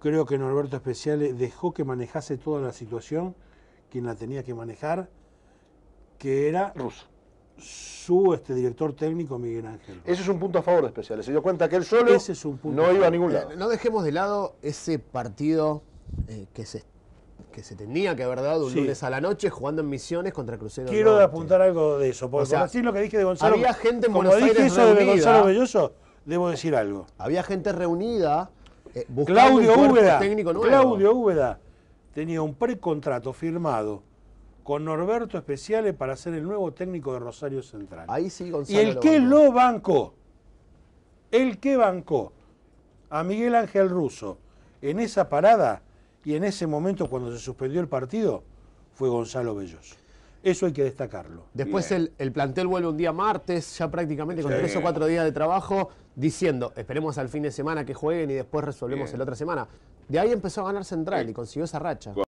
Creo que Norberto Especiales dejó que manejase toda la situación quien la tenía que manejar, que era su este, director técnico Miguel Ángel. Ese es un punto a favor de Especiales. Se dio cuenta que él solo no iba a ningún eh, lado. no dejemos de lado ese partido eh, que se que se tenía que haber dado un lunes a la noche jugando en misiones contra Crucero. Quiero apuntar algo de eso, porque o lo que dije de Gonzalo. Había gente en Buenos dije eso de Gonzalo Belloso, debo decir algo. Había gente reunida eh, Claudio Úbeda, tenía un precontrato firmado con Norberto Especiales para ser el nuevo técnico de Rosario Central. Ahí sí, Y el que lo bancó, el que bancó a Miguel Ángel Russo en esa parada y en ese momento cuando se suspendió el partido, fue Gonzalo Belloso. Eso hay que destacarlo. Después el, el, plantel vuelve un día martes, ya prácticamente con tres o cuatro días de trabajo, diciendo, esperemos al fin de semana que jueguen y después resolvemos el otra semana. De ahí empezó a ganar Central y consiguió esa racha.